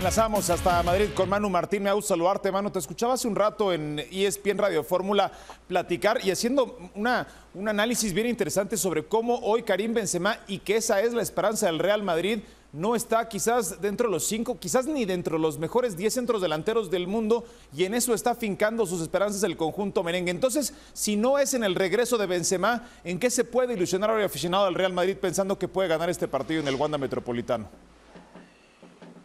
Enlazamos hasta Madrid con Manu Martín. Me saludarte, Manu. Te escuchaba hace un rato en ESPN Radio Fórmula platicar y haciendo una, un análisis bien interesante sobre cómo hoy Karim Benzema y que esa es la esperanza del Real Madrid no está quizás dentro de los cinco, quizás ni dentro de los mejores diez centros delanteros del mundo y en eso está fincando sus esperanzas el conjunto merengue. Entonces, si no es en el regreso de Benzema, ¿en qué se puede ilusionar al aficionado del Real Madrid pensando que puede ganar este partido en el Wanda Metropolitano?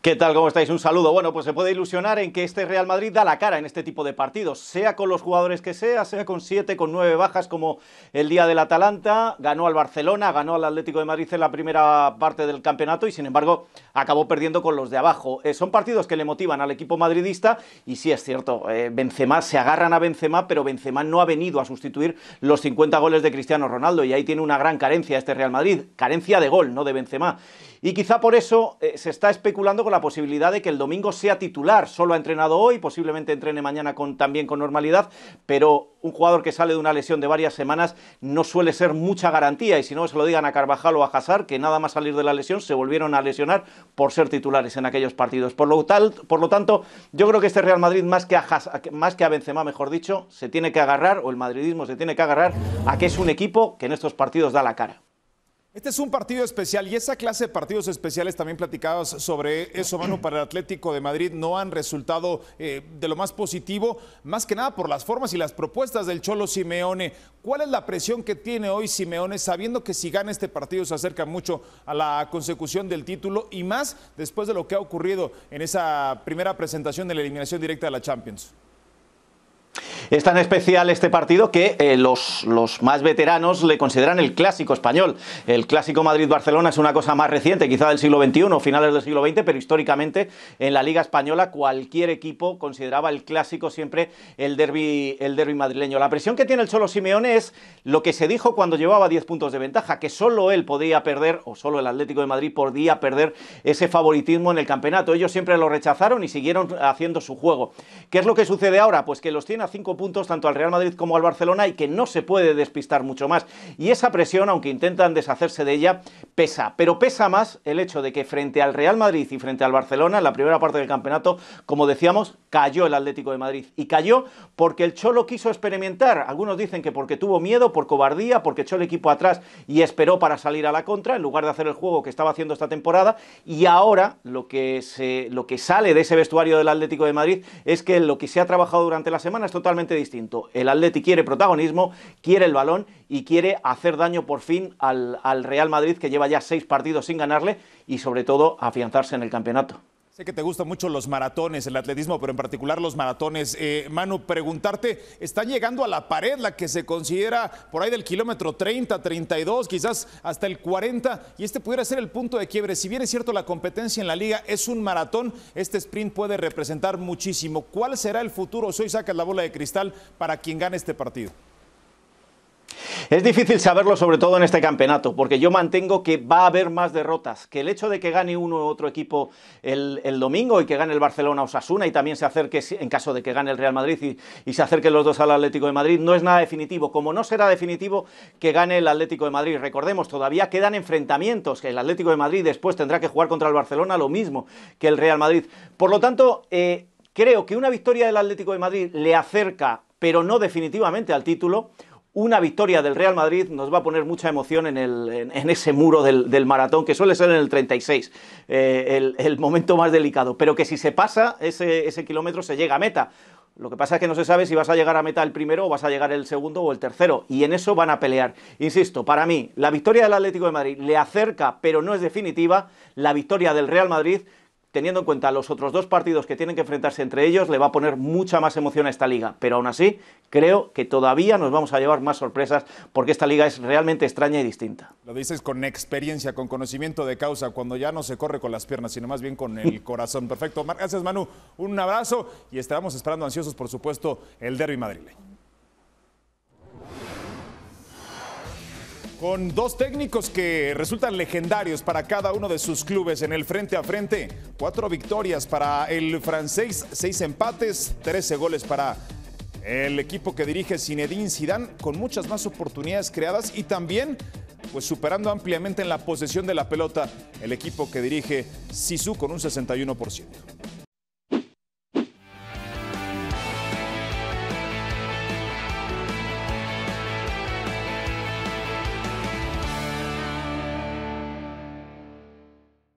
¿Qué tal? ¿Cómo estáis? Un saludo. Bueno, pues se puede ilusionar en que este Real Madrid da la cara en este tipo de partidos, sea con los jugadores que sea, sea con siete, con nueve bajas como el día del Atalanta, ganó al Barcelona, ganó al Atlético de Madrid en la primera parte del campeonato y sin embargo acabó perdiendo con los de abajo. Eh, son partidos que le motivan al equipo madridista y sí es cierto, eh, Benzema se agarran a Benzema, pero Benzema no ha venido a sustituir los 50 goles de Cristiano Ronaldo y ahí tiene una gran carencia este Real Madrid, carencia de gol, no de Benzema. Y quizá por eso eh, se está especulando con la posibilidad de que el domingo sea titular. Solo ha entrenado hoy, posiblemente entrene mañana también con normalidad, pero un jugador que sale de una lesión de varias semanas no suele ser mucha garantía. Y si no, se lo digan a Carvajal o a Hazard, que nada más salir de la lesión se volvieron a lesionar por ser titulares en aquellos partidos. Por lo, tal, por lo tanto, yo creo que este Real Madrid, más que, a más que a Benzema, mejor dicho, se tiene que agarrar, o el madridismo se tiene que agarrar, a que es un equipo que en estos partidos da la cara. Este es un partido especial y esa clase de partidos especiales también platicados sobre eso, mano, para el Atlético de Madrid no han resultado eh, de lo más positivo, más que nada por las formas y las propuestas del Cholo Simeone. ¿Cuál es la presión que tiene hoy Simeone sabiendo que si gana este partido se acerca mucho a la consecución del título y más después de lo que ha ocurrido en esa primera presentación de la eliminación directa de la Champions? Es tan especial este partido que eh, los, más veteranos le consideran el clásico español. El clásico Madrid-Barcelona es una cosa más reciente, quizá del siglo XXI, o finales del siglo XX, pero históricamente en la Liga Española cualquier equipo consideraba el clásico siempre el derby, el madrileño. La presión que tiene el Cholo Simeone es lo que se dijo cuando llevaba 10 puntos de ventaja, que solo él podía perder, o solo el Atlético de Madrid podía perder ese favoritismo en el campeonato. Ellos siempre lo rechazaron y siguieron haciendo su juego. ¿Qué es lo que sucede ahora? Pues que los tiene a 5 puntos tanto al Real Madrid como al Barcelona y que no se puede despistar mucho más. Y esa presión, aunque intentan deshacerse de ella, pesa. Pero pesa más el hecho de que frente al Real Madrid y frente al Barcelona, en la primera parte del campeonato, como decíamos, cayó el Atlético de Madrid. Y cayó porque el Cholo quiso experimentar. Algunos dicen que porque tuvo miedo, por cobardía, porque echó el equipo atrás y esperó para salir a la contra, en lugar de hacer el juego que estaba haciendo esta temporada. Y ahora lo que, se, lo que sale de ese vestuario del Atlético de Madrid es que lo que se ha trabajado durante la semana es totalmente distinto. El Atleti quiere protagonismo, quiere el balón y quiere hacer daño por fin al Real Madrid que lleva ya seis partidos sin ganarle y sobre todo afianzarse en el campeonato. Sé que te gustan mucho los maratones, el atletismo, pero en particular los maratones. Eh, Manu, preguntarte, ¿están llegando a la pared la que se considera por ahí del kilómetro 30, 32, quizás hasta el 40? Y este pudiera ser el punto de quiebre. Si bien es cierto la competencia en la liga es un maratón, este sprint puede representar muchísimo. ¿Cuál será el futuro? Soy sacas la bola de cristal para quien gane este partido. Es difícil saberlo, sobre todo en este campeonato, porque yo mantengo que va a haber más derrotas, que el hecho de que gane uno u otro equipo el, domingo y que gane el Barcelona o Sasuna y también se acerque, en caso de que gane el Real Madrid y, se acerquen los dos al Atlético de Madrid, no es nada definitivo. Como no será definitivo que gane el Atlético de Madrid, recordemos, todavía quedan enfrentamientos, que el Atlético de Madrid después tendrá que jugar contra el Barcelona, lo mismo que el Real Madrid. Por lo tanto, eh, creo que una victoria del Atlético de Madrid le acerca, pero no definitivamente al título una victoria del Real Madrid nos va a poner mucha emoción en, ese muro del, maratón, que suele ser en el 36, eh, el, momento más delicado, pero que si se pasa ese, ese, kilómetro se llega a meta. Lo que pasa es que no se sabe si vas a llegar a meta el primero o vas a llegar el segundo o el tercero, y en eso van a pelear. Insisto, para mí, la victoria del Atlético de Madrid le acerca, pero no es definitiva, la victoria del Real Madrid teniendo en cuenta los otros dos partidos que tienen que enfrentarse entre ellos, le va a poner mucha más emoción a esta liga. Pero aún así, creo que todavía nos vamos a llevar más sorpresas porque esta liga es realmente extraña y distinta. Lo dices con experiencia, con conocimiento de causa, cuando ya no se corre con las piernas, sino más bien con el corazón. Perfecto. Gracias, Manu. Un abrazo y estaremos esperando ansiosos, por supuesto, el derby madrileño. con dos técnicos que resultan legendarios para cada uno de sus clubes en el frente a frente. Cuatro victorias para el francés, seis empates, trece goles para el equipo que dirige Zinedine Zidane, con muchas más oportunidades creadas y también pues superando ampliamente en la posesión de la pelota el equipo que dirige Sisu con un 61%.